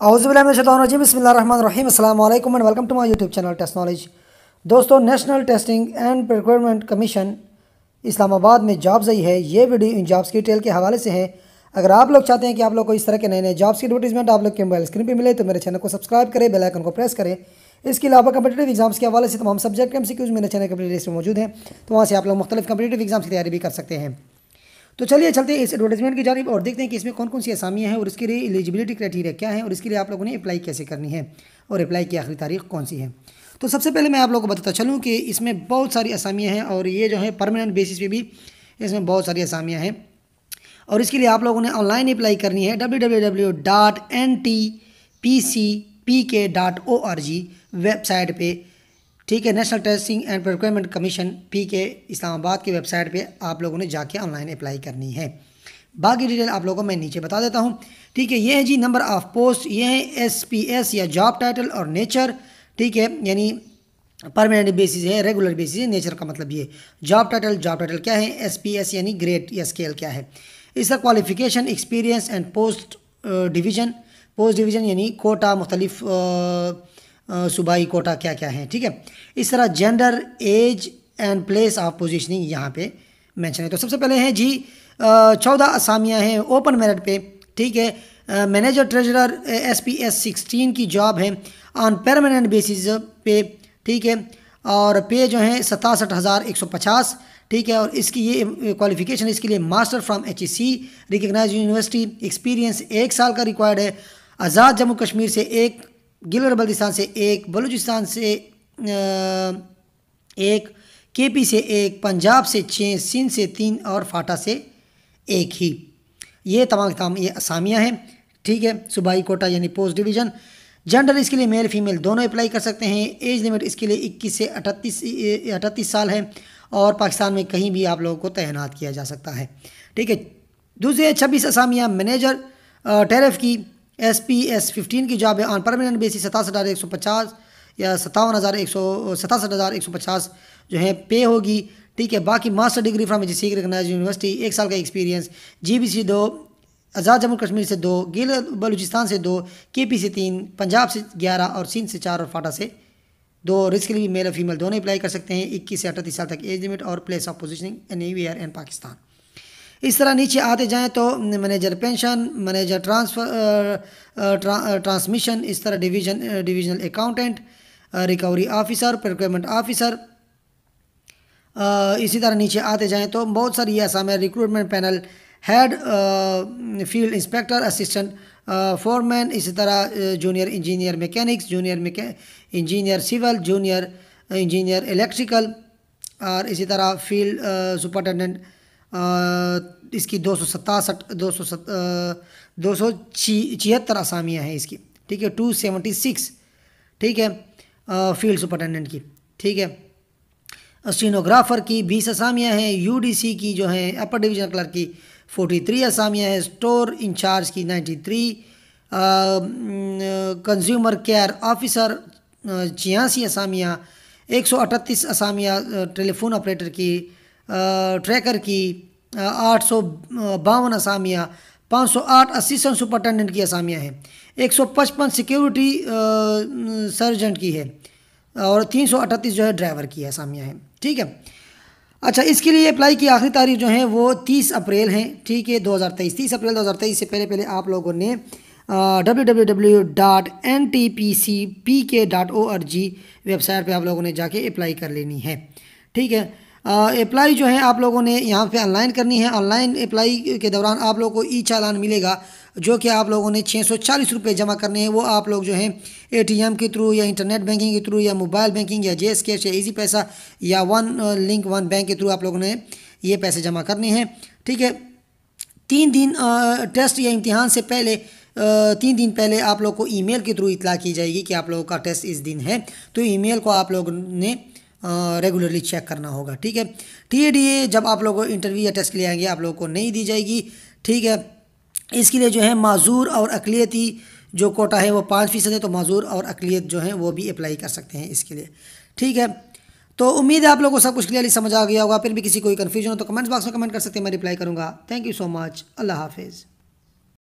अवज़बिल्लाजी बसमीम अल्लाम and welcome to my YouTube channel test knowledge दोस्तों national testing and requirement commission Islamabad में jobs आई है ये वीडियो इन जॉब्स की डिटेल के हवाले से है अगर आप लोग चाहते हैं कि आप लोग को इस तरह के नए नए जॉब्स की एडवर्टीजमेंट आप लोग के मोबाइल स्क्रीन पर मिले तो मेरे चैनल को सब्सक्राइब करें बेलाइकन को प्रेस करें इसके अलावा कम्पटेटिव एग्जाम्स के हवाले से तमाम सब्जेक्ट एम सी मेरे चैनल के प्ले में मौजूद हैं तो वहाँ से आप लोग मुख्तलिफ कम्पटेटिव एग्जाम्स की तैयारी भी कर सकते हैं तो चलिए चलते हैं इस एडवर्टाइजमेंट की जानब और देखते हैं कि इसमें कौन कौन सी आसामियाँ हैं और इसके लिए एलिजिबिलिटी क्राइटेरिया क्या है और इसके लिए आप लोगों ने अप्लाई कैसे करनी है और अप्लाई की आखिरी तारीख कौन सी है तो सबसे पहले मैं आप लोगों को बताता चलूँ कि इसमें बहुत सारी आसामियाँ हैं और ये जो है परमानेंट बेसिस पर भी इसमें बहुत सारी आसामियाँ हैं और इसके लिए आप लोगों ने ऑनलाइन अप्लाई करनी है W W W dot N T P C P K dot O R G website पर ठीक है national testing and requirement commission P K Islamabad की वेबसाइट पे आप लोगों ने जाके ऑनलाइन अप्लाई करनी है बाकी डिटेल आप लोगों को मैं नीचे बता देता हूँ ठीक है ये है जी नंबर ऑफ पोस्ट ये है एस पी एस या जॉब टाइटल और नेचर ठीक है यानी परमानेंट बेसिस है रेगुलर बेसिस है नेचर का मतलब ये जॉब टाइटल जॉब टाइटल क्या है एस पी एस यानी ग्रेड या स्केल क्या है इसका qualification experience and post division post division यानी कोटा मुख्तलिफ़ uh, सूबाई कोटा क्या क्या हैं ठीक है इस तरह gender age and place of positioning यहाँ पे मेंशन है तो सबसे पहले हैं जी चौदह असामियाँ हैं ओपन मेरिट पे ठीक है manager treasurer S P S sixteen की जॉब है ऑन परमानेंट बेसिस पे ठीक है और पे जो है सतासठ हज़ार एक सौ पचास ठीक है और इसकी ये क्वालिफिकेशन इसके लिए master from H E C recognize university experience एक साल का रिक्वायर्ड है आज़ाद जम्मू कश्मीर से एक गिलर बल्दिस्तान से एक बलूचिस्तान से एक केपी से एक पंजाब से छः सिंध से तीन और फाटा से एक ही ये तमाम तमाम ये असामियाँ हैं ठीक है सूबाई कोटा यानी पोस्ट डिवीज़न जेंडर इसके लिए मेल फीमेल दोनों अप्लाई कर सकते हैं एज लिमिट इसके लिए 21 से 38 अठतीस साल है और पाकिस्तान में कहीं भी आप लोगों को तैनात किया जा सकता है ठीक है दूसरे छब्बीस असामियाँ मैनेजर टेरफ की एस पी एस फिफ्टीन की जॉब है ऑन परमानेंट बेसिस सतासठ हज़ार एक सौ पचास या सतावन हज़ार एक सौ सतासठ हज़ार एक सौ पचास जो है पे होगी ठीक है बाकी मास्टर डिग्री फ्राम सीख रिकनाइज यूनिवर्सिटी एक साल का एक्सपीरियंस जी बी सी दो आज़ाद जम्मू कश्मीर से दो गिल बलूचिस्तान से दो के पी से तीन पंजाब से ग्यारह और सिंध से चार और फाटा से दो रिस्क इसके लिए मेल और फीमेल दोनों अप्लाई कर सकते हैं इक्कीस से अठतीस साल तक एज लिमिट और place of positioning N E V R N Pakistan इस तरह नीचे आते जाएँ तो manager pension manager transfer transmission इस तरह division divisional accountant recovery officer procurement officer इसी तरह नीचे आते जाएँ तो बहुत सारी आसाम है recruitment panel head field inspector assistant foreman इसी तरह junior engineer mechanics junior engineer civil junior engineer electrical और इसी तरह फील्ड uh, इसकी दो सौ सतासठ दो सौ सत दो सौ छिहत्तर आसामियाँ हैं इसकी ठीक है टू सेवेंटी सिक्स ठीक है फील्ड सुपरटेंडेंट की ठीक है स्टीनोग्राफर की बीस असामियाँ हैं यूडीसी की जो हैं अपर डिवीजन क्लर्क की फोर्टी थ्री असामियाँ हैं स्टोर इंचार्ज की ninety three consumer care officer छियासी असामियाँ एक सौ अठतीस आसामियाँ टेलीफोन ऑपरेटर की ट्रैकर की आठ सौ बावन असामियाँ पाँच सौ आठ असिस्टेंट सुपरटेंडेंट की असामियाँ हैं एक सौ पचपन सिक्योरिटी सर्जेंट की है और तीन सौ अठतीस जो है ड्राइवर की असामियाँ हैं ठीक है अच्छा इसके लिए अप्लाई की आखिरी तारीख जो है वो तीस अप्रैल हैं ठीक है दो हज़ार तेईस तीस अप्रैल दो हज़ार तेईस से पहले पहले आप लोगों ने W W W dot N T P C P K dot O R G website पर आप लोगों ने जाके अप्लाई कर लेनी है ठीक है अप्लाई जो है आप लोगों ने यहाँ पे ऑनलाइन करनी है ऑनलाइन अप्लाई के दौरान आप लोगों को ई चालान मिलेगा जो कि आप लोगों ने छः सौ चालीस रुपये जमा करने हैं वो आप लोग जो है एटीएम के थ्रू या इंटरनेट बैंकिंग के थ्रू या मोबाइल बैंकिंग या जे कैश या इजी पैसा या वन लिंक वन बैंक के थ्रू आप लोगों ने ये पैसे जमा करने हैं ठीक है तीन दिन टेस्ट uh, या इम्तिहान से पहले uh, तीन दिन पहले आप लोग को मेल के थ्रू इतला की जाएगी कि आप लोगों का टेस्ट इस दिन है तो मेल को आप लोग ने रेगुलरली चेक करना होगा ठीक है टी जब आप लोगों को इंटरव्यू या टेस्ट ले आएंगे आप लोगों को नहीं दी जाएगी ठीक है इसके लिए जो है माजूर और अकलीती जो कोटा है वो पाँच फ़ीसद है तो माजूर और अकलीत जो है वो भी अप्लाई कर सकते हैं इसके लिए ठीक है तो उम्मीद है आप लोगों को सब कुछ क्लियरली समझ आ गया होगा फिर भी किसी कोई कन्फ्यूजन हो तो कमेंट्स बॉक्स में कमेंट कर सकते हैं मैं रिप्लाई करूँगा थैंक यू सो मच अल्लाह हाफिज़